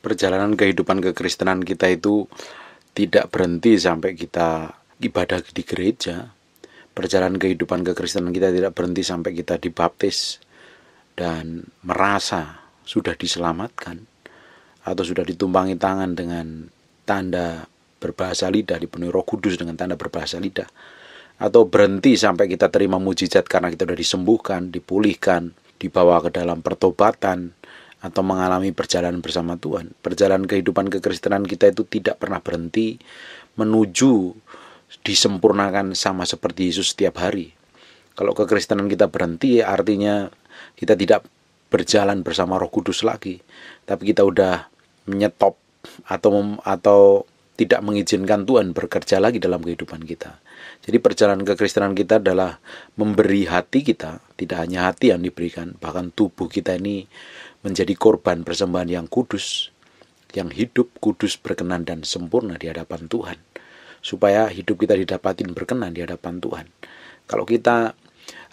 perjalanan kehidupan kekristenan kita itu tidak berhenti sampai kita ibadah di gereja. Perjalanan kehidupan kekristenan kita tidak berhenti sampai kita dibaptis dan merasa sudah diselamatkan atau sudah ditumpangi tangan dengan tanda berbahasa lidah dipenuhi Roh Kudus dengan tanda berbahasa lidah atau berhenti sampai kita terima mujizat karena kita sudah disembuhkan, dipulihkan, dibawa ke dalam pertobatan, atau mengalami perjalanan bersama Tuhan. Perjalanan kehidupan kekristenan kita itu tidak pernah berhenti menuju disempurnakan sama seperti Yesus setiap hari. Kalau kekristenan kita berhenti artinya kita tidak berjalan bersama Roh Kudus lagi, tapi kita udah menyetop atau mem, atau tidak mengizinkan Tuhan bekerja lagi dalam kehidupan kita. Jadi perjalanan kekristenan kita adalah memberi hati kita, tidak hanya hati yang diberikan, bahkan tubuh kita ini menjadi korban persembahan yang kudus, yang hidup kudus berkenan dan sempurna di hadapan Tuhan. Supaya hidup kita didapatin berkenan di hadapan Tuhan. Kalau kita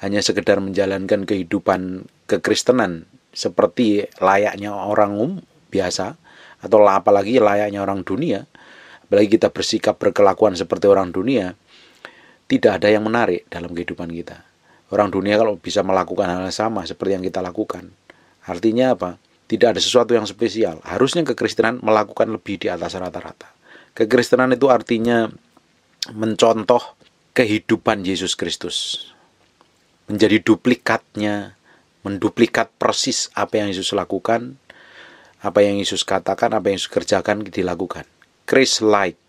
hanya sekedar menjalankan kehidupan kekristenan seperti layaknya orang umum, biasa atau apalagi layaknya orang dunia, apalagi kita bersikap berkelakuan seperti orang dunia, tidak ada yang menarik dalam kehidupan kita. Orang dunia kalau bisa melakukan hal yang sama seperti yang kita lakukan, Artinya apa? Tidak ada sesuatu yang spesial. Harusnya kekristenan melakukan lebih di atas rata-rata. Kekristenan itu artinya mencontoh kehidupan Yesus Kristus. Menjadi duplikatnya, menduplikat persis apa yang Yesus lakukan, apa yang Yesus katakan, apa yang Yesus kerjakan dilakukan. Christ like.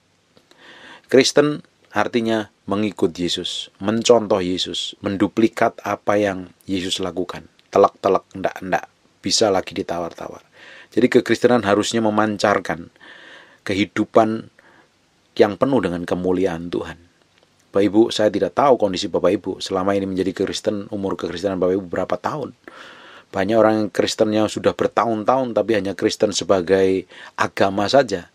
Kristen artinya mengikut Yesus, mencontoh Yesus, menduplikat apa yang Yesus lakukan. Telak-telak, enggak-enggak bisa lagi ditawar-tawar. Jadi kekristenan harusnya memancarkan kehidupan yang penuh dengan kemuliaan Tuhan. Bapak Ibu, saya tidak tahu kondisi Bapak Ibu selama ini menjadi Kristen, umur kekristenan Bapak Ibu berapa tahun. Banyak orang yang Kristen yang sudah bertahun-tahun tapi hanya Kristen sebagai agama saja.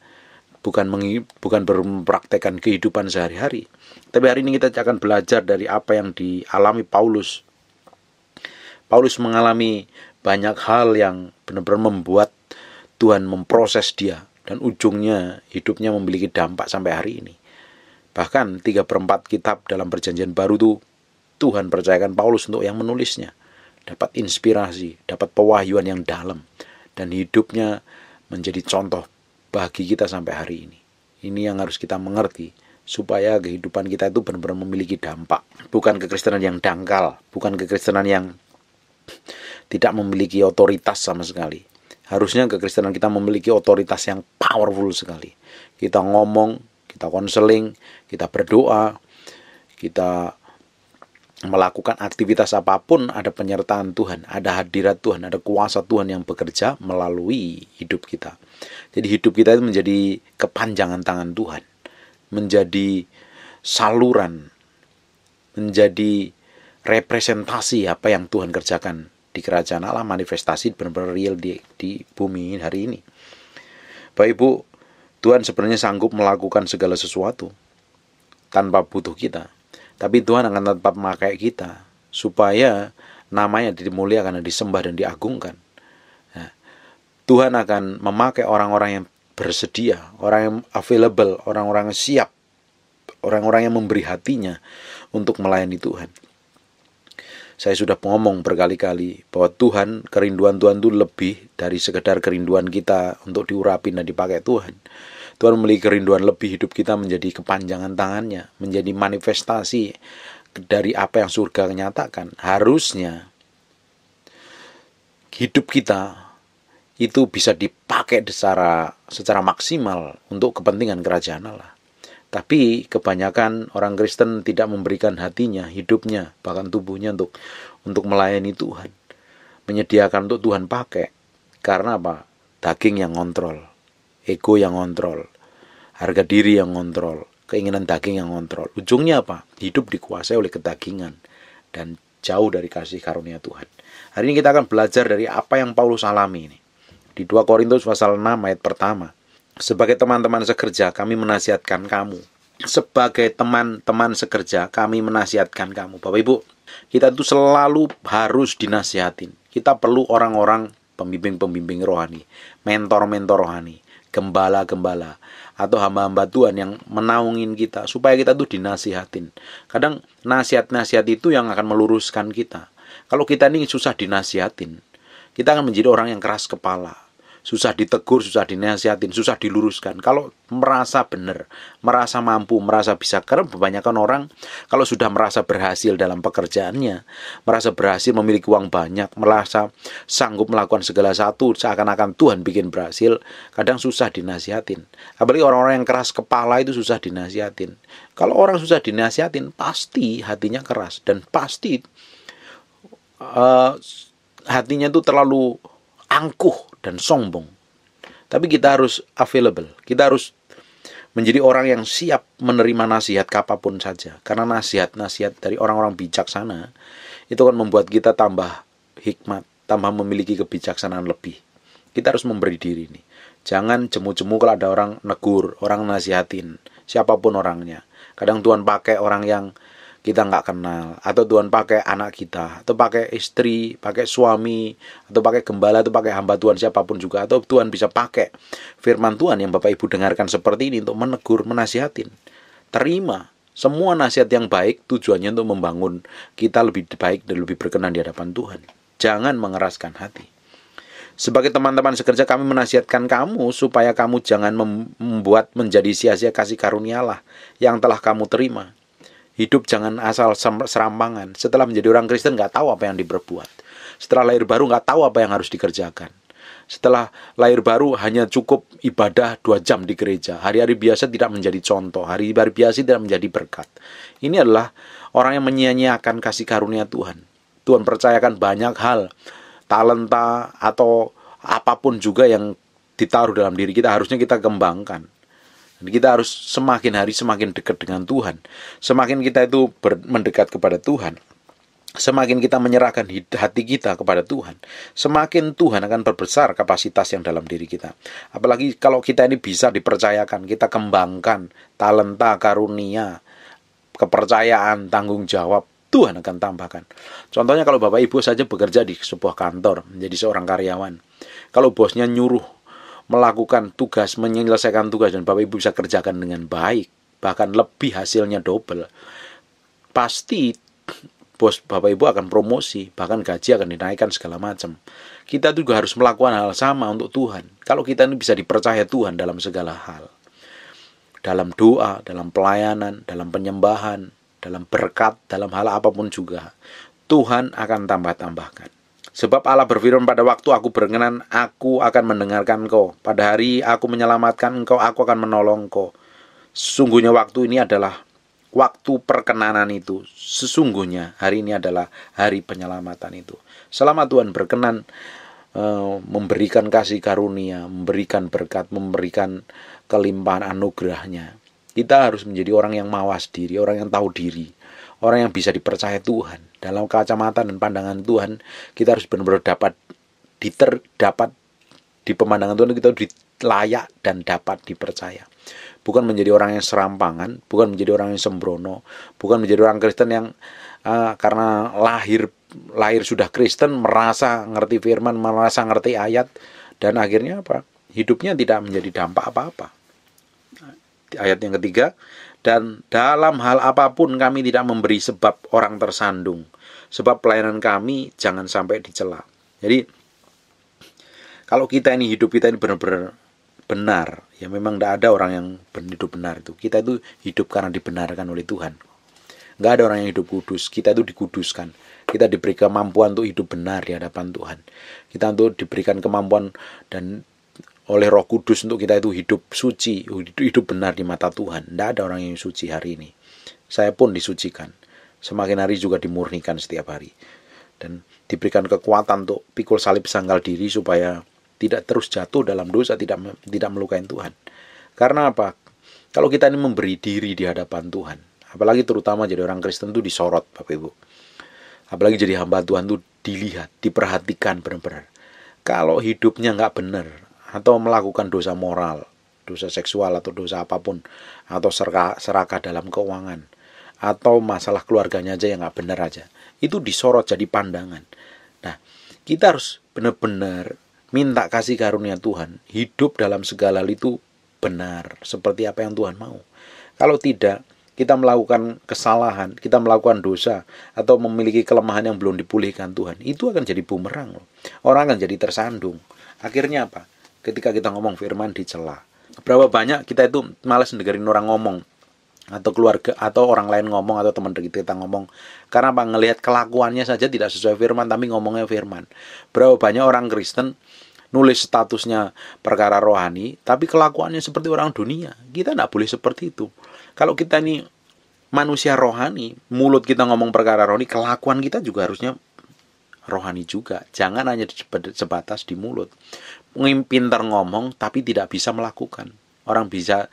Bukan mengi, bukan mempraktekkan kehidupan sehari-hari. Tapi hari ini kita akan belajar dari apa yang dialami Paulus. Paulus mengalami banyak hal yang benar-benar membuat Tuhan memproses dia dan ujungnya hidupnya memiliki dampak sampai hari ini. Bahkan tiga perempat kitab dalam perjanjian baru itu Tuhan percayakan Paulus untuk yang menulisnya. Dapat inspirasi, dapat pewahyuan yang dalam. Dan hidupnya menjadi contoh bagi kita sampai hari ini. Ini yang harus kita mengerti supaya kehidupan kita itu benar-benar memiliki dampak. Bukan kekristenan yang dangkal, bukan kekristenan yang tidak memiliki otoritas sama sekali. Harusnya kekristenan kita memiliki otoritas yang powerful sekali. Kita ngomong, kita konseling, kita berdoa, kita melakukan aktivitas apapun ada penyertaan Tuhan, ada hadirat Tuhan, ada kuasa Tuhan yang bekerja melalui hidup kita. Jadi hidup kita itu menjadi kepanjangan tangan Tuhan, menjadi saluran, menjadi representasi apa yang Tuhan kerjakan di kerajaan Allah manifestasi benar-benar real di, di bumi hari ini. Bapak Ibu, Tuhan sebenarnya sanggup melakukan segala sesuatu tanpa butuh kita. Tapi Tuhan akan tetap memakai kita supaya namanya dimuliakan dan disembah dan diagungkan. Nah, Tuhan akan memakai orang-orang yang bersedia, orang yang available, orang-orang yang siap, orang-orang yang memberi hatinya untuk melayani Tuhan. Saya sudah ngomong berkali-kali bahwa Tuhan, kerinduan Tuhan itu lebih dari sekedar kerinduan kita untuk diurapi dan dipakai Tuhan. Tuhan memiliki kerinduan lebih hidup kita menjadi kepanjangan tangannya, menjadi manifestasi dari apa yang surga nyatakan. Harusnya hidup kita itu bisa dipakai secara secara maksimal untuk kepentingan kerajaan Allah. Tapi kebanyakan orang Kristen tidak memberikan hatinya, hidupnya, bahkan tubuhnya untuk untuk melayani Tuhan. Menyediakan untuk Tuhan pakai. Karena apa? Daging yang ngontrol, ego yang ngontrol, harga diri yang ngontrol, keinginan daging yang ngontrol. Ujungnya apa? Hidup dikuasai oleh kedagingan dan jauh dari kasih karunia Tuhan. Hari ini kita akan belajar dari apa yang Paulus alami ini. Di 2 Korintus pasal 6 ayat pertama. Sebagai teman-teman sekerja, kami menasihatkan kamu. Sebagai teman-teman sekerja, kami menasihatkan kamu. Bapak Ibu, kita itu selalu harus dinasihatin. Kita perlu orang-orang pembimbing-pembimbing rohani, mentor-mentor rohani, gembala-gembala, atau hamba-hamba Tuhan yang menaungin kita supaya kita tuh dinasihatin. Kadang nasihat-nasihat itu yang akan meluruskan kita. Kalau kita ini susah dinasihatin, kita akan menjadi orang yang keras kepala, susah ditegur, susah dinasihatin, susah diluruskan. Kalau merasa benar, merasa mampu, merasa bisa, karena kebanyakan orang kalau sudah merasa berhasil dalam pekerjaannya, merasa berhasil memiliki uang banyak, merasa sanggup melakukan segala satu, seakan-akan Tuhan bikin berhasil, kadang susah dinasihatin. Apalagi orang-orang yang keras kepala itu susah dinasihatin. Kalau orang susah dinasihatin, pasti hatinya keras dan pasti uh, hatinya itu terlalu angkuh dan sombong. Tapi kita harus available, kita harus menjadi orang yang siap menerima nasihat kapapun saja. Karena nasihat-nasihat dari orang-orang bijaksana itu kan membuat kita tambah hikmat, tambah memiliki kebijaksanaan lebih. Kita harus memberi diri ini, Jangan jemu-jemu kalau ada orang negur, orang nasihatin, siapapun orangnya. Kadang Tuhan pakai orang yang kita nggak kenal atau Tuhan pakai anak kita atau pakai istri pakai suami atau pakai gembala atau pakai hamba Tuhan siapapun juga atau Tuhan bisa pakai firman Tuhan yang Bapak Ibu dengarkan seperti ini untuk menegur menasihatin terima semua nasihat yang baik tujuannya untuk membangun kita lebih baik dan lebih berkenan di hadapan Tuhan jangan mengeraskan hati sebagai teman-teman sekerja kami menasihatkan kamu supaya kamu jangan membuat menjadi sia-sia kasih karunia Allah yang telah kamu terima Hidup jangan asal serampangan. Setelah menjadi orang Kristen nggak tahu apa yang diperbuat. Setelah lahir baru nggak tahu apa yang harus dikerjakan. Setelah lahir baru hanya cukup ibadah dua jam di gereja. Hari-hari biasa tidak menjadi contoh. Hari-hari biasa tidak menjadi berkat. Ini adalah orang yang menyia-nyiakan kasih karunia Tuhan. Tuhan percayakan banyak hal, talenta atau apapun juga yang ditaruh dalam diri kita harusnya kita kembangkan. Kita harus semakin hari semakin dekat dengan Tuhan. Semakin kita itu ber, mendekat kepada Tuhan, semakin kita menyerahkan hati kita kepada Tuhan, semakin Tuhan akan berbesar kapasitas yang dalam diri kita. Apalagi kalau kita ini bisa dipercayakan, kita kembangkan talenta, karunia, kepercayaan, tanggung jawab Tuhan akan tambahkan. Contohnya kalau Bapak Ibu saja bekerja di sebuah kantor menjadi seorang karyawan. Kalau bosnya nyuruh melakukan tugas, menyelesaikan tugas dan Bapak Ibu bisa kerjakan dengan baik, bahkan lebih hasilnya double. Pasti bos Bapak Ibu akan promosi, bahkan gaji akan dinaikkan segala macam. Kita juga harus melakukan hal sama untuk Tuhan. Kalau kita ini bisa dipercaya Tuhan dalam segala hal. Dalam doa, dalam pelayanan, dalam penyembahan, dalam berkat, dalam hal apapun juga. Tuhan akan tambah-tambahkan. Sebab Allah berfirman pada waktu aku berkenan, aku akan mendengarkan kau. Pada hari aku menyelamatkan engkau, aku akan menolong kau. Sesungguhnya waktu ini adalah waktu perkenanan itu. Sesungguhnya hari ini adalah hari penyelamatan itu. Selama Tuhan berkenan uh, memberikan kasih karunia, memberikan berkat, memberikan kelimpahan anugerahnya. Kita harus menjadi orang yang mawas diri, orang yang tahu diri orang yang bisa dipercaya Tuhan. Dalam kacamata dan pandangan Tuhan, kita harus benar-benar dapat diter dapat di pemandangan Tuhan kita layak dan dapat dipercaya. Bukan menjadi orang yang serampangan, bukan menjadi orang yang sembrono, bukan menjadi orang Kristen yang uh, karena lahir lahir sudah Kristen merasa ngerti firman, merasa ngerti ayat dan akhirnya apa? Hidupnya tidak menjadi dampak apa-apa. Ayat yang ketiga, dan dalam hal apapun kami tidak memberi sebab orang tersandung. Sebab pelayanan kami jangan sampai dicela. Jadi kalau kita ini hidup kita ini benar-benar benar, ya memang tidak ada orang yang hidup benar itu. Kita itu hidup karena dibenarkan oleh Tuhan. Nggak ada orang yang hidup kudus. Kita itu dikuduskan. Kita diberi kemampuan untuk hidup benar di hadapan Tuhan. Kita untuk diberikan kemampuan dan oleh Roh Kudus untuk kita itu hidup suci, hidup benar di mata Tuhan. Tidak ada orang yang suci hari ini. Saya pun disucikan. Semakin hari juga dimurnikan setiap hari. Dan diberikan kekuatan untuk pikul salib sangkal diri supaya tidak terus jatuh dalam dosa, tidak tidak melukai Tuhan. Karena apa? Kalau kita ini memberi diri di hadapan Tuhan, apalagi terutama jadi orang Kristen itu disorot, Bapak Ibu. Apalagi jadi hamba Tuhan itu dilihat, diperhatikan benar-benar. Kalau hidupnya nggak benar, atau melakukan dosa moral, dosa seksual atau dosa apapun, atau seraka, serakah dalam keuangan, atau masalah keluarganya aja yang nggak benar aja. Itu disorot jadi pandangan. Nah, kita harus benar-benar minta kasih karunia Tuhan, hidup dalam segala itu benar, seperti apa yang Tuhan mau. Kalau tidak, kita melakukan kesalahan, kita melakukan dosa, atau memiliki kelemahan yang belum dipulihkan Tuhan, itu akan jadi bumerang. Loh. Orang akan jadi tersandung. Akhirnya apa? ketika kita ngomong firman di celah Berapa banyak kita itu malas dengerin orang ngomong atau keluarga atau orang lain ngomong atau teman kita ngomong karena apa ngelihat kelakuannya saja tidak sesuai firman tapi ngomongnya firman berapa banyak orang Kristen nulis statusnya perkara rohani tapi kelakuannya seperti orang dunia kita tidak boleh seperti itu kalau kita ini manusia rohani mulut kita ngomong perkara rohani kelakuan kita juga harusnya rohani juga jangan hanya sebatas di mulut pintar ngomong tapi tidak bisa melakukan. Orang bisa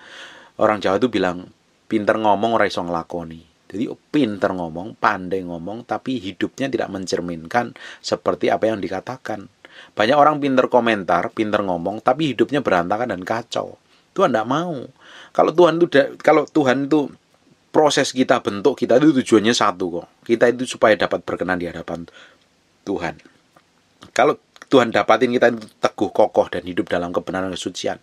orang Jawa itu bilang pintar ngomong ora iso nglakoni. Jadi oh, pintar ngomong, pandai ngomong tapi hidupnya tidak mencerminkan seperti apa yang dikatakan. Banyak orang pintar komentar, pintar ngomong tapi hidupnya berantakan dan kacau. Tuhan tidak mau. Kalau Tuhan itu kalau Tuhan itu proses kita bentuk kita itu tujuannya satu kok. Kita itu supaya dapat berkenan di hadapan Tuhan. Kalau Tuhan dapatin kita itu teguh kokoh dan hidup dalam kebenaran kesucian.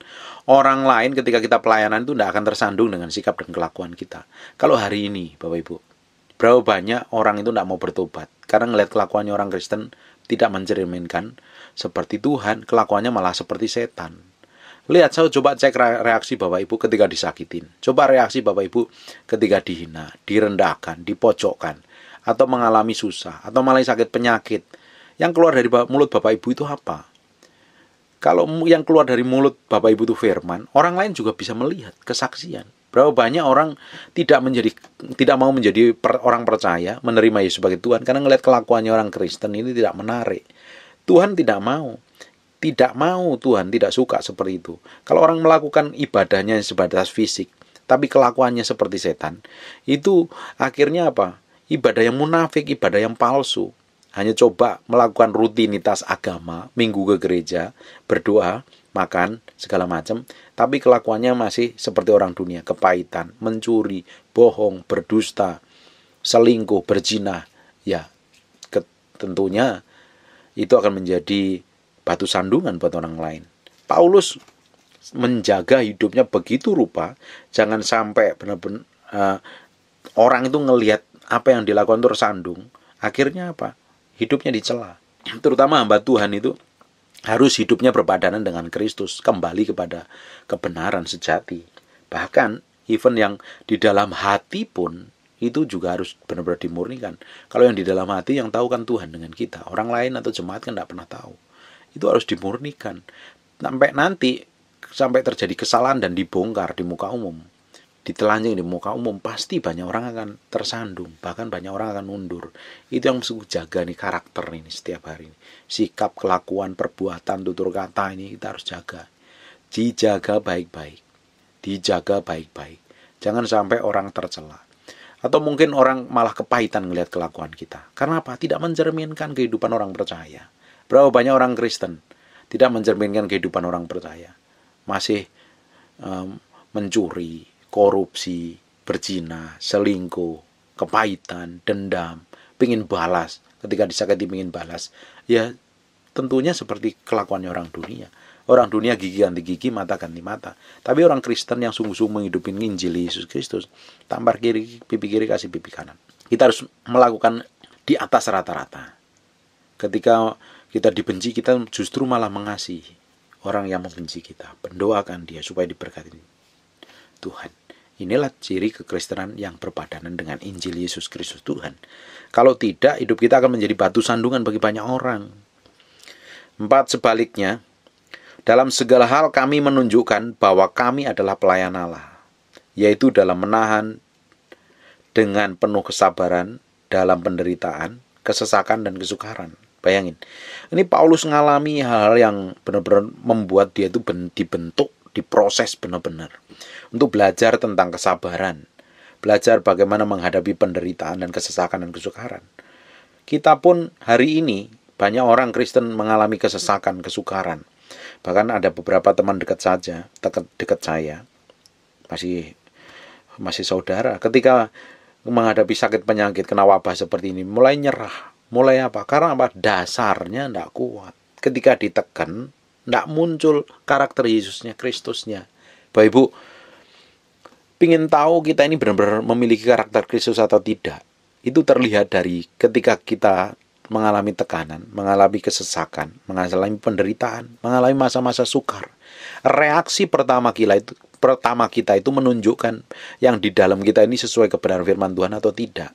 Orang lain ketika kita pelayanan itu tidak akan tersandung dengan sikap dan kelakuan kita. Kalau hari ini, Bapak Ibu, berapa banyak orang itu tidak mau bertobat karena ngelihat kelakuannya orang Kristen tidak mencerminkan seperti Tuhan, kelakuannya malah seperti setan. Lihat saya coba cek reaksi Bapak Ibu ketika disakitin. Coba reaksi Bapak Ibu ketika dihina, direndahkan, dipojokkan, atau mengalami susah, atau malah sakit penyakit yang keluar dari mulut Bapak Ibu itu apa? Kalau yang keluar dari mulut Bapak Ibu itu firman, orang lain juga bisa melihat kesaksian. Berapa banyak orang tidak menjadi tidak mau menjadi per, orang percaya, menerima Yesus sebagai Tuhan karena ngelihat kelakuannya orang Kristen ini tidak menarik. Tuhan tidak mau. Tidak mau Tuhan tidak suka seperti itu. Kalau orang melakukan ibadahnya yang sebatas fisik, tapi kelakuannya seperti setan, itu akhirnya apa? Ibadah yang munafik, ibadah yang palsu hanya coba melakukan rutinitas agama, minggu ke gereja, berdoa, makan, segala macam, tapi kelakuannya masih seperti orang dunia, kepahitan, mencuri, bohong, berdusta, selingkuh, berzina, ya tentunya itu akan menjadi batu sandungan buat orang lain. Paulus menjaga hidupnya begitu rupa, jangan sampai benar-benar uh, orang itu ngelihat apa yang dilakukan tersandung. Akhirnya apa? hidupnya dicela. Terutama hamba Tuhan itu harus hidupnya berpadanan dengan Kristus, kembali kepada kebenaran sejati. Bahkan even yang di dalam hati pun itu juga harus benar-benar dimurnikan. Kalau yang di dalam hati yang tahu kan Tuhan dengan kita, orang lain atau jemaat kan tidak pernah tahu. Itu harus dimurnikan sampai nanti sampai terjadi kesalahan dan dibongkar di muka umum ditelanjang di muka umum pasti banyak orang akan tersandung bahkan banyak orang akan mundur itu yang mesti jaga nih karakter ini setiap hari ini sikap kelakuan perbuatan tutur kata ini kita harus jaga dijaga baik-baik dijaga baik-baik jangan sampai orang tercela atau mungkin orang malah kepahitan melihat kelakuan kita karena apa tidak mencerminkan kehidupan orang percaya berapa banyak orang Kristen tidak mencerminkan kehidupan orang percaya masih um, mencuri korupsi, berzina, selingkuh, kepahitan, dendam, pingin balas. Ketika disakiti pingin balas, ya tentunya seperti kelakuannya orang dunia. Orang dunia gigi ganti gigi, mata ganti mata. Tapi orang Kristen yang sungguh-sungguh menghidupin Injil Yesus Kristus, tampar kiri, pipi kiri kasih pipi kanan. Kita harus melakukan di atas rata-rata. Ketika kita dibenci, kita justru malah mengasihi orang yang membenci kita. Pendoakan dia supaya diberkati. Tuhan. Inilah ciri kekristenan yang berpadanan dengan Injil Yesus Kristus Tuhan. Kalau tidak, hidup kita akan menjadi batu sandungan bagi banyak orang. Empat, sebaliknya, dalam segala hal kami menunjukkan bahwa kami adalah pelayan Allah, yaitu dalam menahan dengan penuh kesabaran dalam penderitaan, kesesakan, dan kesukaran. Bayangin, ini Paulus mengalami hal-hal yang benar-benar membuat dia itu dibentuk diproses benar-benar untuk belajar tentang kesabaran, belajar bagaimana menghadapi penderitaan dan kesesakan dan kesukaran. Kita pun hari ini banyak orang Kristen mengalami kesesakan, kesukaran. Bahkan ada beberapa teman dekat saja, dekat, dekat saya, masih masih saudara. Ketika menghadapi sakit penyakit kena wabah seperti ini, mulai nyerah. Mulai apa? Karena apa? Dasarnya tidak kuat. Ketika ditekan, tidak muncul karakter Yesusnya, Kristusnya. Bapak Ibu, pingin tahu kita ini benar-benar memiliki karakter Kristus atau tidak. Itu terlihat dari ketika kita mengalami tekanan, mengalami kesesakan, mengalami penderitaan, mengalami masa-masa sukar. Reaksi pertama kita itu pertama kita itu menunjukkan yang di dalam kita ini sesuai kebenaran firman Tuhan atau tidak.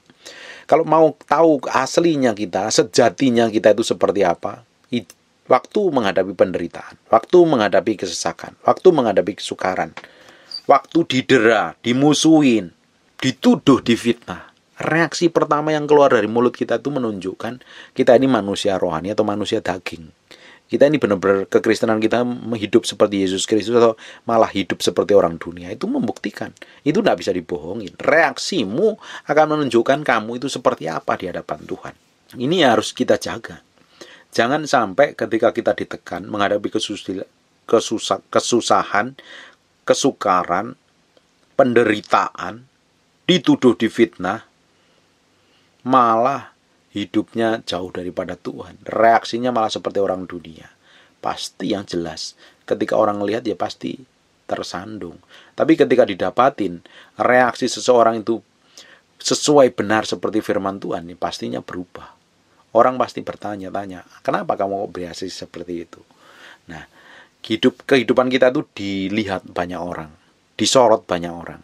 Kalau mau tahu aslinya kita, sejatinya kita itu seperti apa, Waktu menghadapi penderitaan, waktu menghadapi kesesakan, waktu menghadapi kesukaran, waktu didera, dimusuhin, dituduh, difitnah. Reaksi pertama yang keluar dari mulut kita itu menunjukkan kita ini manusia rohani atau manusia daging. Kita ini benar-benar kekristenan kita hidup seperti Yesus Kristus atau malah hidup seperti orang dunia. Itu membuktikan. Itu tidak bisa dibohongin. Reaksimu akan menunjukkan kamu itu seperti apa di hadapan Tuhan. Ini harus kita jaga. Jangan sampai ketika kita ditekan, menghadapi kesusahan, kesukaran, penderitaan, dituduh difitnah, malah hidupnya jauh daripada Tuhan. Reaksinya malah seperti orang dunia. Pasti yang jelas, ketika orang lihat ya pasti tersandung. Tapi ketika didapatin, reaksi seseorang itu sesuai benar seperti firman Tuhan, ya pastinya berubah Orang pasti bertanya-tanya, kenapa kamu kok bereaksi seperti itu? Nah, hidup kehidupan kita itu dilihat banyak orang, disorot banyak orang.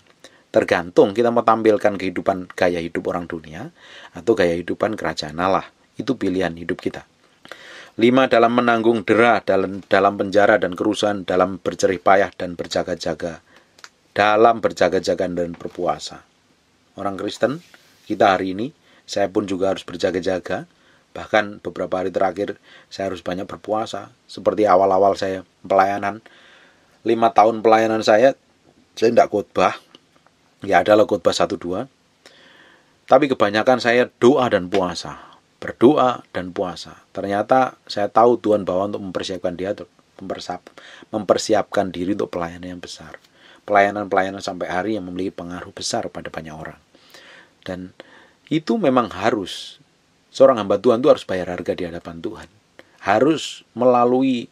Tergantung kita mau tampilkan kehidupan gaya hidup orang dunia atau gaya hidupan kerajaan Allah. Itu pilihan hidup kita. Lima dalam menanggung derah dalam dalam penjara dan kerusuhan dalam bercerih payah dan berjaga-jaga dalam berjaga-jaga dan berpuasa. Orang Kristen kita hari ini saya pun juga harus berjaga-jaga bahkan beberapa hari terakhir saya harus banyak berpuasa seperti awal-awal saya pelayanan lima tahun pelayanan saya saya tidak khotbah ya ada khotbah satu dua tapi kebanyakan saya doa dan puasa berdoa dan puasa ternyata saya tahu Tuhan bahwa untuk mempersiapkan dia mempersiap, mempersiapkan diri untuk pelayanan yang besar pelayanan-pelayanan sampai hari yang memiliki pengaruh besar pada banyak orang dan itu memang harus Seorang hamba Tuhan itu harus bayar harga di hadapan Tuhan. Harus melalui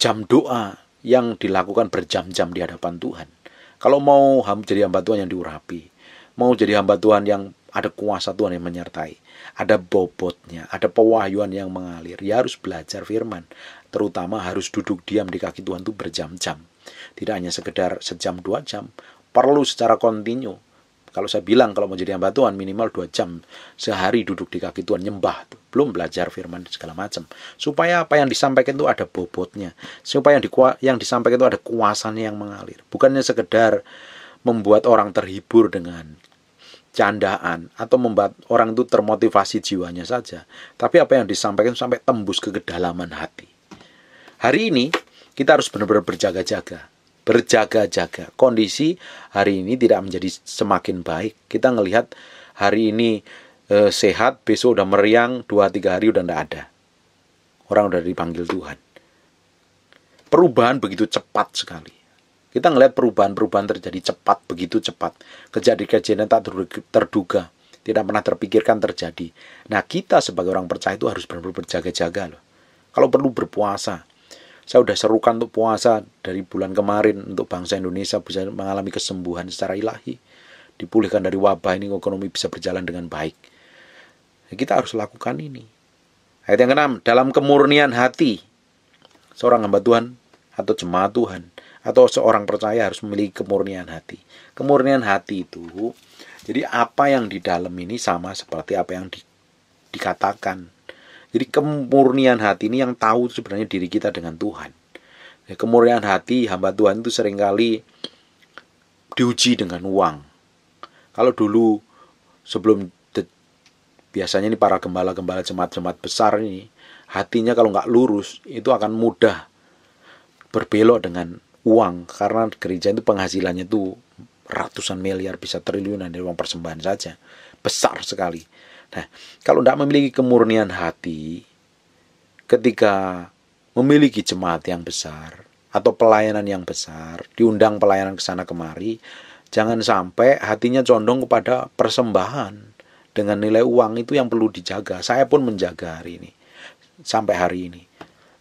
jam doa yang dilakukan berjam-jam di hadapan Tuhan. Kalau mau jadi hamba Tuhan yang diurapi, mau jadi hamba Tuhan yang ada kuasa Tuhan yang menyertai, ada bobotnya, ada pewahyuan yang mengalir, ya harus belajar firman, terutama harus duduk diam di kaki Tuhan itu berjam-jam. Tidak hanya sekedar sejam dua jam, perlu secara kontinu kalau saya bilang kalau mau jadi hamba Tuhan minimal dua jam sehari duduk di kaki Tuhan nyembah, tuh. belum belajar firman segala macam. Supaya apa yang disampaikan itu ada bobotnya, supaya yang, dikua, yang disampaikan itu ada kuasanya yang mengalir. Bukannya sekedar membuat orang terhibur dengan candaan atau membuat orang itu termotivasi jiwanya saja, tapi apa yang disampaikan sampai tembus ke kedalaman hati. Hari ini kita harus benar-benar berjaga-jaga berjaga-jaga. Kondisi hari ini tidak menjadi semakin baik. Kita melihat hari ini e, sehat, besok udah meriang, dua tiga hari udah tidak ada. Orang udah dipanggil Tuhan. Perubahan begitu cepat sekali. Kita melihat perubahan-perubahan terjadi cepat, begitu cepat. Kejadian-kejadian tak terduga, tidak pernah terpikirkan terjadi. Nah kita sebagai orang percaya itu harus benar-benar berjaga-jaga loh. Kalau perlu berpuasa, saya sudah serukan untuk puasa dari bulan kemarin untuk bangsa Indonesia bisa mengalami kesembuhan secara ilahi dipulihkan dari wabah ini ekonomi bisa berjalan dengan baik kita harus lakukan ini ayat yang keenam dalam kemurnian hati seorang hamba Tuhan atau jemaat Tuhan atau seorang percaya harus memiliki kemurnian hati. Kemurnian hati itu jadi apa yang di dalam ini sama seperti apa yang di, dikatakan jadi kemurnian hati ini yang tahu sebenarnya diri kita dengan Tuhan. Ya, kemurnian hati hamba Tuhan itu seringkali diuji dengan uang. Kalau dulu sebelum biasanya ini para gembala-gembala jemaat-jemaat besar ini hatinya kalau nggak lurus itu akan mudah berbelok dengan uang karena gereja itu penghasilannya tuh ratusan miliar bisa triliunan dari uang persembahan saja besar sekali. Nah, kalau tidak memiliki kemurnian hati, ketika memiliki jemaat yang besar atau pelayanan yang besar, diundang pelayanan ke sana kemari, jangan sampai hatinya condong kepada persembahan dengan nilai uang itu yang perlu dijaga. Saya pun menjaga hari ini sampai hari ini.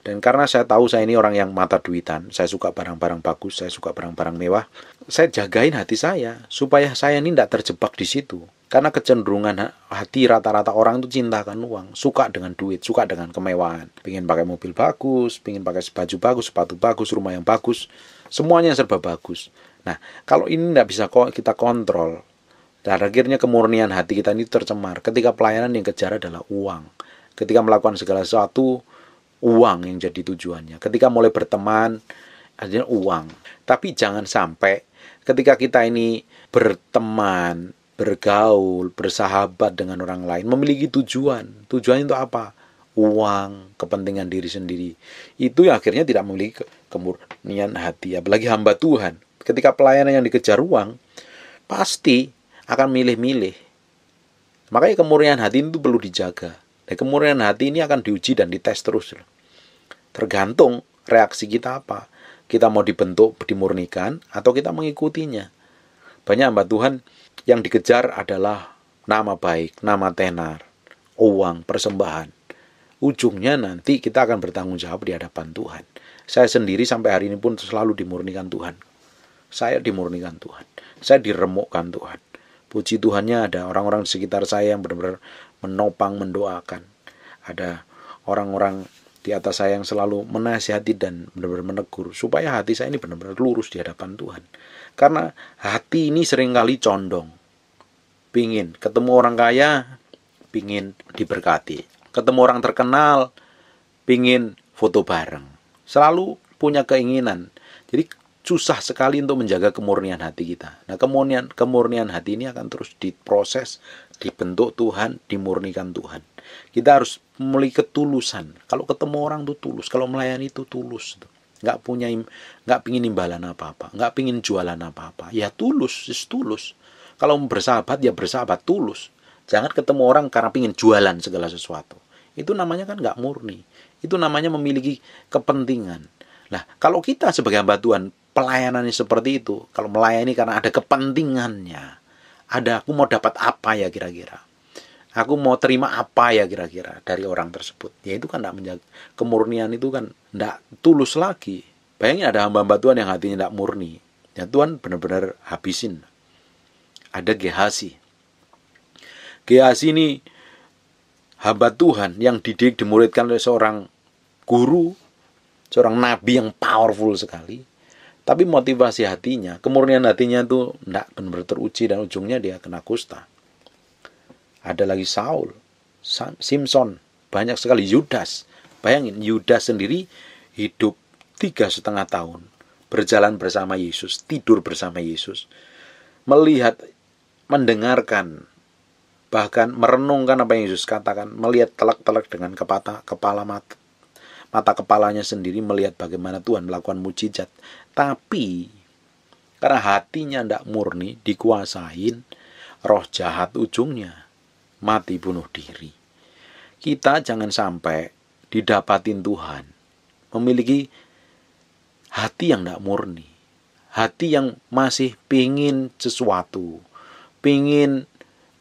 Dan karena saya tahu saya ini orang yang mata duitan, saya suka barang-barang bagus, saya suka barang-barang mewah, saya jagain hati saya supaya saya ini tidak terjebak di situ. Karena kecenderungan hati rata-rata orang itu cinta akan uang, suka dengan duit, suka dengan kemewahan. Pengen pakai mobil bagus, pengen pakai baju bagus, sepatu bagus, rumah yang bagus. Semuanya serba bagus. Nah, kalau ini tidak bisa kita kontrol, dan akhirnya kemurnian hati kita ini tercemar ketika pelayanan yang kejar adalah uang. Ketika melakukan segala sesuatu, uang yang jadi tujuannya. Ketika mulai berteman, artinya uang. Tapi jangan sampai ketika kita ini berteman bergaul, bersahabat dengan orang lain, memiliki tujuan. Tujuannya untuk apa? Uang, kepentingan diri sendiri. Itu yang akhirnya tidak memiliki kemurnian hati, apalagi hamba Tuhan. Ketika pelayanan yang dikejar uang, pasti akan milih-milih. Makanya kemurnian hati itu perlu dijaga. Dan kemurnian hati ini akan diuji dan dites terus. Tergantung reaksi kita apa. Kita mau dibentuk, dimurnikan, atau kita mengikutinya. Banyak hamba Tuhan yang dikejar adalah nama baik, nama tenar, uang, persembahan. Ujungnya nanti kita akan bertanggung jawab di hadapan Tuhan. Saya sendiri sampai hari ini pun selalu dimurnikan Tuhan. Saya dimurnikan Tuhan. Saya diremukkan Tuhan. Puji Tuhannya ada orang-orang di sekitar saya yang benar-benar menopang, mendoakan. Ada orang-orang di atas saya yang selalu menasihati dan benar-benar menegur supaya hati saya ini benar-benar lurus di hadapan Tuhan. Karena hati ini seringkali condong. Pingin ketemu orang kaya, pingin diberkati. Ketemu orang terkenal, pingin foto bareng. Selalu punya keinginan. Jadi susah sekali untuk menjaga kemurnian hati kita. Nah, kemurnian kemurnian hati ini akan terus diproses, dibentuk Tuhan, dimurnikan Tuhan. Kita harus memiliki ketulusan. Kalau ketemu orang itu tulus, kalau melayani itu tulus. Tuh nggak punya nggak pingin imbalan apa apa nggak pingin jualan apa apa ya tulus is tulus kalau bersahabat ya bersahabat tulus jangan ketemu orang karena pingin jualan segala sesuatu itu namanya kan nggak murni itu namanya memiliki kepentingan nah kalau kita sebagai hamba Tuhan pelayanannya seperti itu kalau melayani karena ada kepentingannya ada aku mau dapat apa ya kira-kira aku mau terima apa ya kira-kira dari orang tersebut ya itu kan tidak menjaga kemurnian itu kan tidak tulus lagi bayangin ada hamba-hamba Tuhan yang hatinya tidak murni ya Tuhan benar-benar habisin ada Gehasi Gehasi ini hamba Tuhan yang dididik dimuridkan oleh seorang guru seorang nabi yang powerful sekali tapi motivasi hatinya kemurnian hatinya itu tidak benar-benar teruji dan ujungnya dia kena kusta ada lagi Saul, Simpson, banyak sekali Yudas. Bayangin Yudas sendiri hidup tiga setengah tahun, berjalan bersama Yesus, tidur bersama Yesus, melihat, mendengarkan, bahkan merenungkan apa yang Yesus katakan, melihat telak-telak dengan kepala, kepala mata, mata kepalanya sendiri melihat bagaimana Tuhan melakukan mujizat. Tapi karena hatinya tidak murni, dikuasain roh jahat ujungnya mati bunuh diri. Kita jangan sampai didapatin Tuhan, memiliki hati yang tidak murni, hati yang masih pingin sesuatu, pingin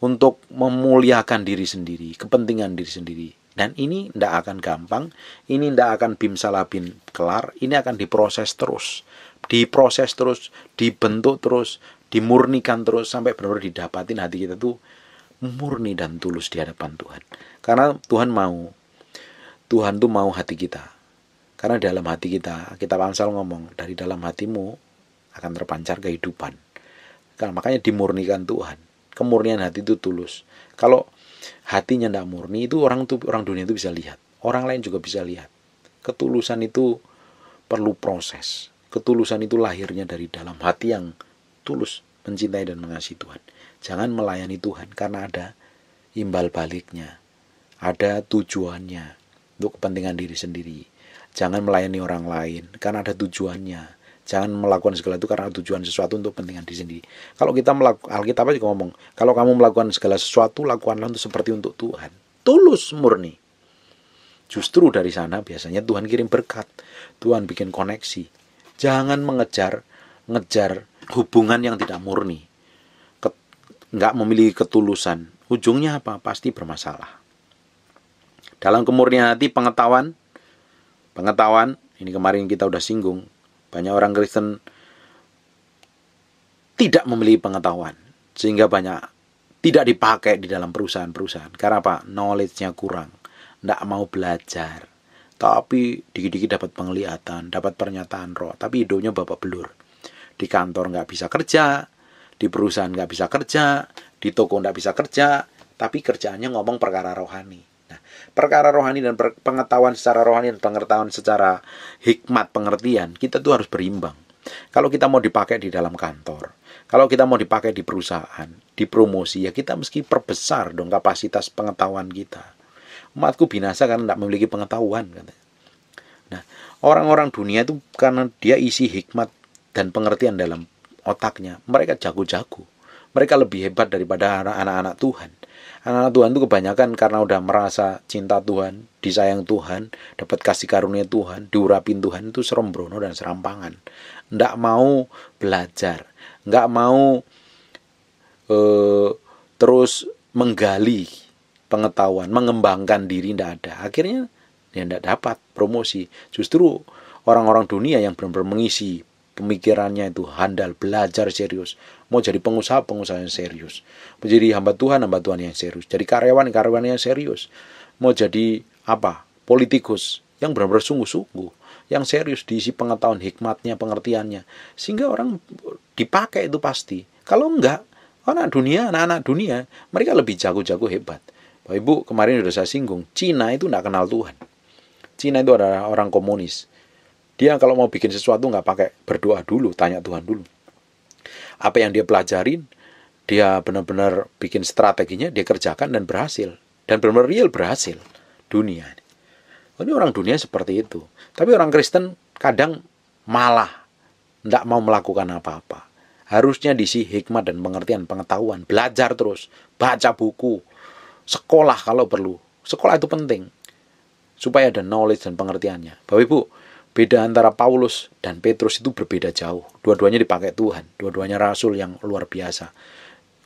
untuk memuliakan diri sendiri, kepentingan diri sendiri. Dan ini tidak akan gampang, ini tidak akan bim salabin kelar, ini akan diproses terus. Diproses terus, dibentuk terus, dimurnikan terus, sampai benar-benar didapatin hati kita tuh murni dan tulus di hadapan Tuhan. Karena Tuhan mau, Tuhan tuh mau hati kita. Karena dalam hati kita, kita Amsal ngomong, dari dalam hatimu akan terpancar kehidupan. Karena makanya dimurnikan Tuhan. Kemurnian hati itu tulus. Kalau hatinya tidak murni itu orang tuh orang dunia itu bisa lihat. Orang lain juga bisa lihat. Ketulusan itu perlu proses. Ketulusan itu lahirnya dari dalam hati yang tulus mencintai dan mengasihi Tuhan. Jangan melayani Tuhan karena ada imbal baliknya. Ada tujuannya untuk kepentingan diri sendiri. Jangan melayani orang lain karena ada tujuannya. Jangan melakukan segala itu karena tujuan sesuatu untuk kepentingan diri sendiri. Kalau kita melakukan Alkitab juga ngomong, kalau kamu melakukan segala sesuatu lakukanlah untuk seperti untuk Tuhan. Tulus murni. Justru dari sana biasanya Tuhan kirim berkat. Tuhan bikin koneksi. Jangan mengejar ngejar hubungan yang tidak murni nggak memiliki ketulusan, ujungnya apa? Pasti bermasalah. Dalam kemurnian hati pengetahuan, pengetahuan ini kemarin kita udah singgung, banyak orang Kristen tidak memiliki pengetahuan sehingga banyak tidak dipakai di dalam perusahaan-perusahaan. Karena apa? Knowledge-nya kurang, nggak mau belajar. Tapi dikit-dikit dapat penglihatan, dapat pernyataan roh, tapi hidupnya bapak belur. Di kantor nggak bisa kerja, di perusahaan nggak bisa kerja, di toko nggak bisa kerja, tapi kerjaannya ngomong perkara rohani. Nah, perkara rohani dan pengetahuan secara rohani dan pengetahuan secara hikmat pengertian, kita tuh harus berimbang. Kalau kita mau dipakai di dalam kantor, kalau kita mau dipakai di perusahaan, di promosi, ya kita meski perbesar dong kapasitas pengetahuan kita. Umatku binasa karena tidak memiliki pengetahuan, katanya. Nah, orang-orang dunia itu karena dia isi hikmat dan pengertian dalam otaknya, mereka jago-jago. Mereka lebih hebat daripada anak-anak Tuhan. Anak-anak Tuhan itu kebanyakan karena udah merasa cinta Tuhan, disayang Tuhan, dapat kasih karunia Tuhan, diurapin Tuhan itu serembrono dan serampangan. Nggak mau belajar, nggak mau eh, terus menggali pengetahuan, mengembangkan diri ndak ada. Akhirnya ya ndak dapat promosi. Justru orang-orang dunia yang benar-benar mengisi pemikirannya itu handal, belajar serius. Mau jadi pengusaha, pengusaha yang serius. Mau jadi hamba Tuhan, hamba Tuhan yang serius. Jadi karyawan, karyawan yang serius. Mau jadi apa? Politikus yang benar-benar sungguh-sungguh, yang serius diisi pengetahuan, hikmatnya, pengertiannya. Sehingga orang dipakai itu pasti. Kalau enggak, anak dunia, anak-anak dunia, mereka lebih jago-jago hebat. Bapak Ibu, kemarin sudah saya singgung, Cina itu tidak kenal Tuhan. Cina itu adalah orang komunis. Dia kalau mau bikin sesuatu nggak pakai berdoa dulu, tanya Tuhan dulu. Apa yang dia pelajarin, dia benar-benar bikin strateginya, dia kerjakan dan berhasil. Dan benar-benar real berhasil dunia. Ini orang dunia seperti itu. Tapi orang Kristen kadang malah tidak mau melakukan apa-apa. Harusnya diisi hikmat dan pengertian, pengetahuan. Belajar terus, baca buku, sekolah kalau perlu. Sekolah itu penting. Supaya ada knowledge dan pengertiannya. Bapak Ibu, Beda antara Paulus dan Petrus itu berbeda jauh. Dua-duanya dipakai Tuhan, dua-duanya rasul yang luar biasa.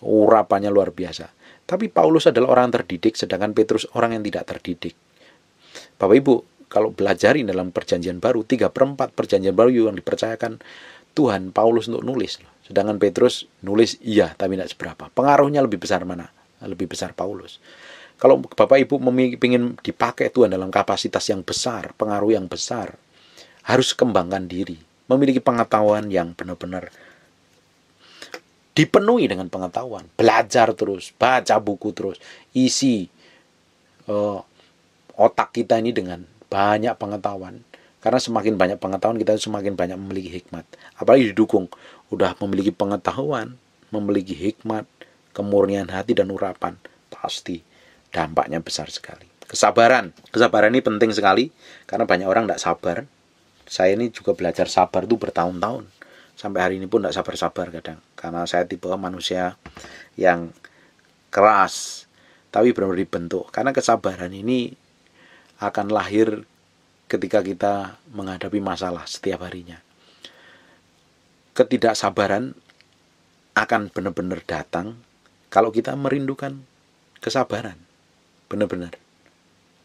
Urapannya luar biasa. Tapi Paulus adalah orang terdidik sedangkan Petrus orang yang tidak terdidik. Bapak Ibu, kalau belajarin dalam perjanjian baru, tiga perempat perjanjian baru yang dipercayakan Tuhan Paulus untuk nulis. Sedangkan Petrus nulis iya tapi tidak seberapa. Pengaruhnya lebih besar mana? Lebih besar Paulus. Kalau Bapak Ibu ingin dipakai Tuhan dalam kapasitas yang besar, pengaruh yang besar, harus kembangkan diri, memiliki pengetahuan yang benar-benar dipenuhi dengan pengetahuan, belajar terus, baca buku terus, isi uh, otak kita ini dengan banyak pengetahuan. Karena semakin banyak pengetahuan kita semakin banyak memiliki hikmat. Apalagi didukung udah memiliki pengetahuan, memiliki hikmat, kemurnian hati dan urapan, pasti dampaknya besar sekali. Kesabaran, kesabaran ini penting sekali karena banyak orang tidak sabar, saya ini juga belajar sabar tuh bertahun-tahun sampai hari ini pun tidak sabar-sabar kadang karena saya tipe manusia yang keras tapi benar-benar dibentuk karena kesabaran ini akan lahir ketika kita menghadapi masalah setiap harinya ketidaksabaran akan benar-benar datang kalau kita merindukan kesabaran benar-benar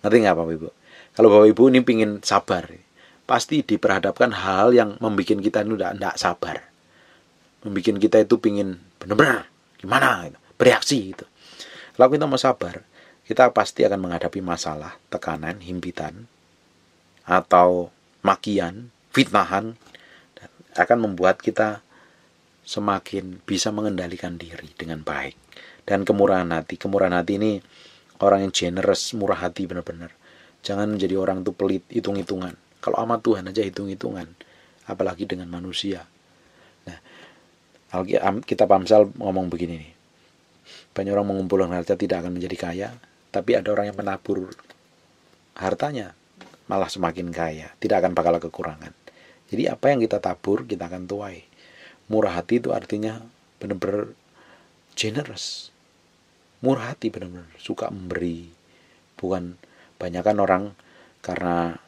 ngerti nggak bapak ibu kalau bapak ibu ini pingin sabar pasti diperhadapkan hal yang membuat kita itu tidak sabar membuat kita itu pingin benar-benar gimana gitu, bereaksi gitu kalau kita mau sabar kita pasti akan menghadapi masalah tekanan himpitan atau makian fitnahan akan membuat kita semakin bisa mengendalikan diri dengan baik dan kemurahan hati kemurahan hati ini orang yang generous murah hati benar-benar jangan menjadi orang tuh pelit hitung-hitungan kalau sama Tuhan aja hitung-hitungan, apalagi dengan manusia. Nah, kita Pamsal ngomong begini nih. Banyak orang mengumpulkan harta tidak akan menjadi kaya, tapi ada orang yang menabur hartanya malah semakin kaya, tidak akan bakal kekurangan. Jadi apa yang kita tabur kita akan tuai. Murah hati itu artinya benar-benar generous. Murah hati benar-benar suka memberi. Bukan banyakkan orang karena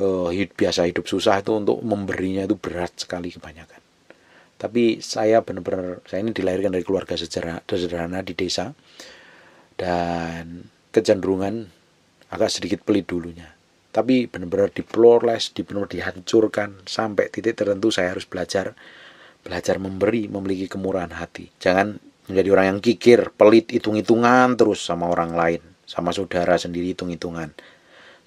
uh, oh, hidup biasa hidup susah itu untuk memberinya itu berat sekali kebanyakan. Tapi saya benar-benar saya ini dilahirkan dari keluarga sejarah, sederhana di desa dan kecenderungan agak sedikit pelit dulunya. Tapi benar-benar diplores, benar-benar dihancurkan sampai titik tertentu saya harus belajar belajar memberi, memiliki kemurahan hati. Jangan menjadi orang yang kikir, pelit, hitung-hitungan terus sama orang lain, sama saudara sendiri hitung-hitungan,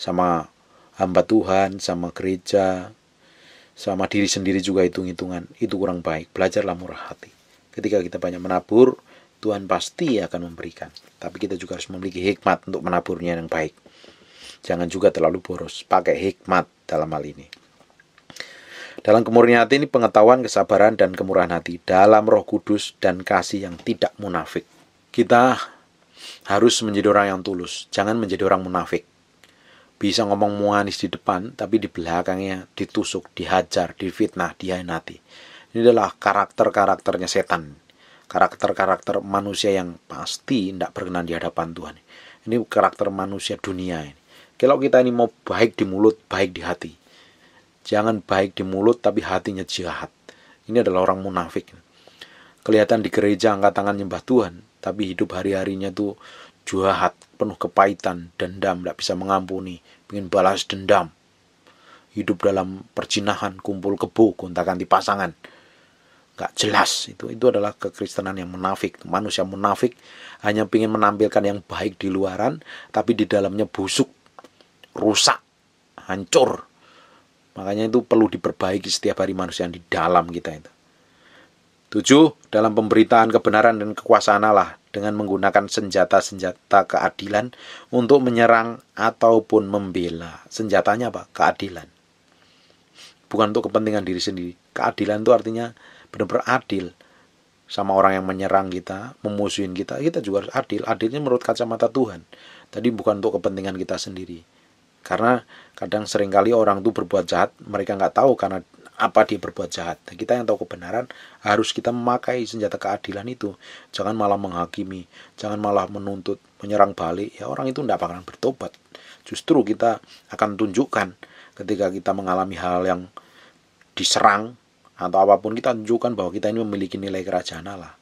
sama hamba Tuhan, sama gereja, sama diri sendiri juga hitung-hitungan. Itu kurang baik. Belajarlah murah hati. Ketika kita banyak menabur, Tuhan pasti akan memberikan. Tapi kita juga harus memiliki hikmat untuk menaburnya yang baik. Jangan juga terlalu boros. Pakai hikmat dalam hal ini. Dalam kemurnian hati ini pengetahuan, kesabaran, dan kemurahan hati. Dalam roh kudus dan kasih yang tidak munafik. Kita harus menjadi orang yang tulus. Jangan menjadi orang munafik bisa ngomong muanis di depan tapi di belakangnya ditusuk, dihajar, difitnah, dihianati. Ini adalah karakter-karakternya setan. Karakter-karakter manusia yang pasti tidak berkenan di hadapan Tuhan. Ini karakter manusia dunia ini. Kalau kita ini mau baik di mulut, baik di hati. Jangan baik di mulut tapi hatinya jahat. Ini adalah orang munafik. Kelihatan di gereja angkat tangan nyembah Tuhan, tapi hidup hari-harinya tuh jahat, penuh kepahitan, dendam, tidak bisa mengampuni, ingin balas dendam. Hidup dalam perjinahan, kumpul kebo, gonta-ganti pasangan. Gak jelas, itu itu adalah kekristenan yang munafik. Manusia munafik hanya ingin menampilkan yang baik di luaran, tapi di dalamnya busuk, rusak, hancur. Makanya itu perlu diperbaiki setiap hari manusia di dalam kita itu. Tujuh, dalam pemberitaan kebenaran dan kekuasaan Allah dengan menggunakan senjata-senjata keadilan untuk menyerang ataupun membela. Senjatanya apa? Keadilan. Bukan untuk kepentingan diri sendiri. Keadilan itu artinya benar-benar adil sama orang yang menyerang kita, memusuhin kita, kita juga harus adil. Adilnya menurut kacamata Tuhan. Tadi bukan untuk kepentingan kita sendiri. Karena kadang seringkali orang itu berbuat jahat, mereka nggak tahu karena apa dia berbuat jahat. Kita yang tahu kebenaran harus kita memakai senjata keadilan itu. Jangan malah menghakimi, jangan malah menuntut, menyerang balik. Ya orang itu tidak akan bertobat. Justru kita akan tunjukkan ketika kita mengalami hal yang diserang atau apapun kita tunjukkan bahwa kita ini memiliki nilai kerajaan Allah.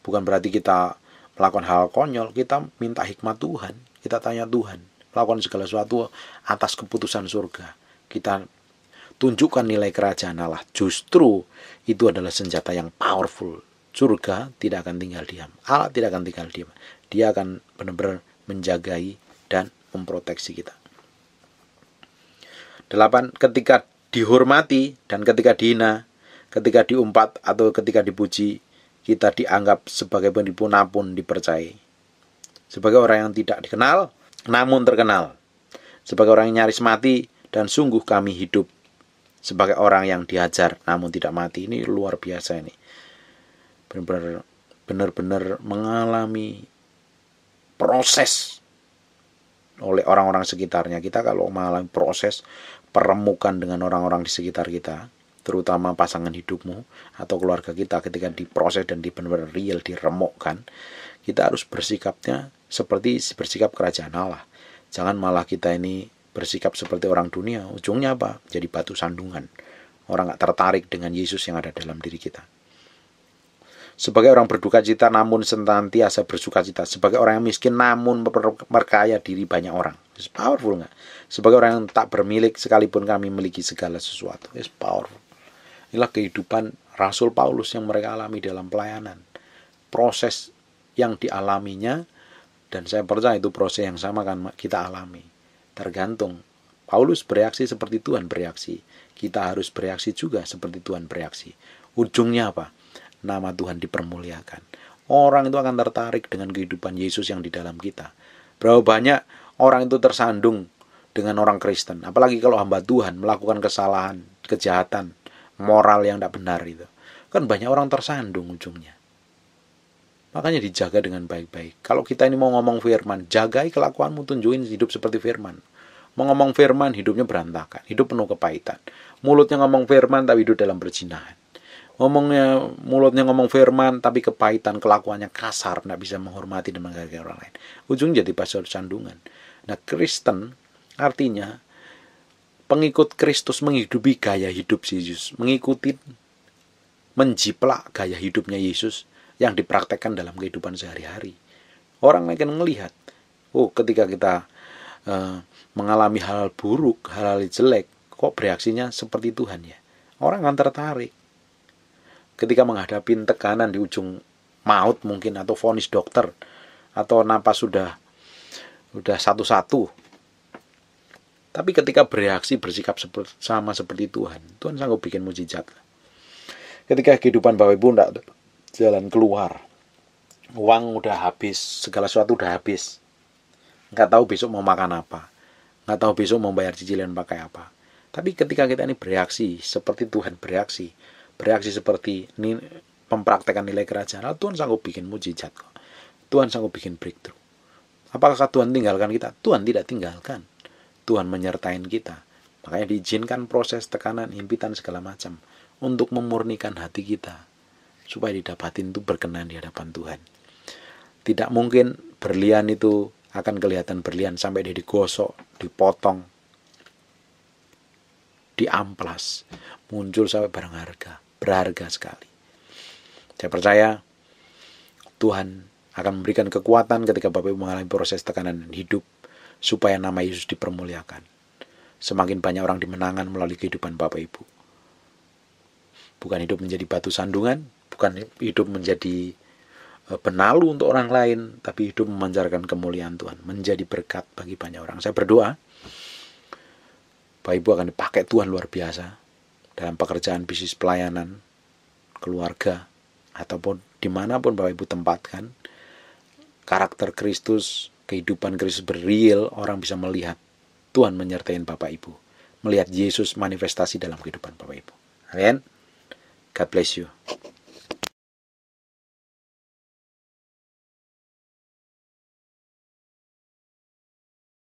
Bukan berarti kita melakukan hal konyol, kita minta hikmat Tuhan, kita tanya Tuhan, melakukan segala sesuatu atas keputusan surga. Kita tunjukkan nilai kerajaan Allah. Justru itu adalah senjata yang powerful. Surga tidak akan tinggal diam. Allah tidak akan tinggal diam. Dia akan benar-benar menjagai dan memproteksi kita. Delapan, ketika dihormati dan ketika dihina, ketika diumpat atau ketika dipuji, kita dianggap sebagai pun dipercayai. Sebagai orang yang tidak dikenal, namun terkenal. Sebagai orang yang nyaris mati dan sungguh kami hidup sebagai orang yang dihajar namun tidak mati ini luar biasa ini benar-benar benar-benar mengalami proses oleh orang-orang sekitarnya kita kalau mengalami proses peremukan dengan orang-orang di sekitar kita terutama pasangan hidupmu atau keluarga kita ketika diproses dan di benar-benar real diremukkan kita harus bersikapnya seperti bersikap kerajaan Allah jangan malah kita ini bersikap seperti orang dunia, ujungnya apa? Jadi batu sandungan. Orang nggak tertarik dengan Yesus yang ada dalam diri kita. Sebagai orang berduka cita namun senantiasa bersuka cita. Sebagai orang yang miskin namun memperkaya diri banyak orang. It's powerful nggak? Sebagai orang yang tak bermilik sekalipun kami memiliki segala sesuatu. It's powerful. Inilah kehidupan Rasul Paulus yang mereka alami dalam pelayanan. Proses yang dialaminya dan saya percaya itu proses yang sama kan kita alami. Tergantung. Paulus bereaksi seperti Tuhan bereaksi. Kita harus bereaksi juga seperti Tuhan bereaksi. Ujungnya apa? Nama Tuhan dipermuliakan. Orang itu akan tertarik dengan kehidupan Yesus yang di dalam kita. Berapa banyak orang itu tersandung dengan orang Kristen. Apalagi kalau hamba Tuhan melakukan kesalahan, kejahatan, moral yang tidak benar itu. Kan banyak orang tersandung ujungnya. Makanya dijaga dengan baik-baik. Kalau kita ini mau ngomong firman, jagai kelakuanmu, tunjukin hidup seperti firman. Mau ngomong firman, hidupnya berantakan, hidup penuh kepahitan. Mulutnya ngomong firman, tapi hidup dalam perzinahan. Ngomongnya, mulutnya ngomong firman, tapi kepahitan, kelakuannya kasar, tidak bisa menghormati dan menghargai orang lain. Ujung jadi pasal candungan. Nah, Kristen artinya pengikut Kristus menghidupi gaya hidup Yesus, mengikuti menjiplak gaya hidupnya Yesus yang dipraktekkan dalam kehidupan sehari-hari. Orang akan melihat, oh ketika kita eh, mengalami hal buruk, hal-hal jelek, kok bereaksinya seperti Tuhan ya? Orang akan tertarik. Ketika menghadapi tekanan di ujung maut mungkin atau vonis dokter atau napas sudah sudah satu-satu. Tapi ketika bereaksi bersikap sama seperti Tuhan, Tuhan sanggup bikin mujizat. Ketika kehidupan Bapak Ibu tidak jalan keluar uang udah habis segala sesuatu udah habis nggak tahu besok mau makan apa nggak tahu besok mau bayar cicilan pakai apa tapi ketika kita ini bereaksi seperti Tuhan bereaksi bereaksi seperti ini mempraktekkan nilai kerajaan ah, Tuhan sanggup bikin mujizat kok Tuhan sanggup bikin breakthrough apakah Tuhan tinggalkan kita Tuhan tidak tinggalkan Tuhan menyertai kita makanya diizinkan proses tekanan impitan segala macam untuk memurnikan hati kita supaya didapatin itu berkenan di hadapan Tuhan. Tidak mungkin berlian itu akan kelihatan berlian sampai dia digosok, dipotong, diamplas, muncul sampai barang harga, berharga sekali. Saya percaya Tuhan akan memberikan kekuatan ketika Bapak Ibu mengalami proses tekanan hidup supaya nama Yesus dipermuliakan. Semakin banyak orang dimenangkan melalui kehidupan Bapak Ibu. Bukan hidup menjadi batu sandungan, bukan hidup menjadi eh, penalu untuk orang lain, tapi hidup memancarkan kemuliaan Tuhan, menjadi berkat bagi banyak orang. Saya berdoa, bapak Ibu akan dipakai Tuhan luar biasa dalam pekerjaan bisnis pelayanan, keluarga, ataupun dimanapun Bapak Ibu tempatkan, karakter Kristus, kehidupan Kristus berreal, orang bisa melihat Tuhan menyertai Bapak Ibu, melihat Yesus manifestasi dalam kehidupan Bapak Ibu. Amin. God bless you.